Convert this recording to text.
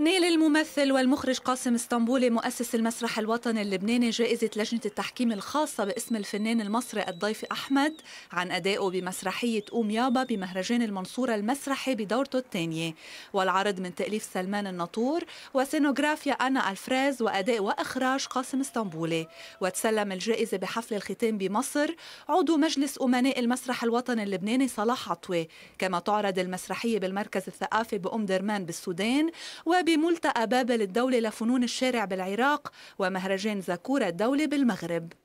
نيل الممثل والمخرج قاسم اسطنبولي مؤسس المسرح الوطني اللبناني جائزة لجنة التحكيم الخاصة باسم الفنان المصري الضيف أحمد عن أدائه بمسرحية أوم يابا بمهرجان المنصورة المسرحي بدورته الثانية والعرض من تأليف سلمان الناطور وسينوغرافيا أنا ألفريز وأداء وإخراج قاسم اسطنبولي وتسلم الجائزة بحفل الختام بمصر عضو مجلس أمناء المسرح الوطني اللبناني صلاح عطوي كما تعرض المسرحية بالمركز الثقافي بأم درمان بالسودان وب بملتقى بابل الدولي لفنون الشارع بالعراق ومهرجان زاكورا الدولي بالمغرب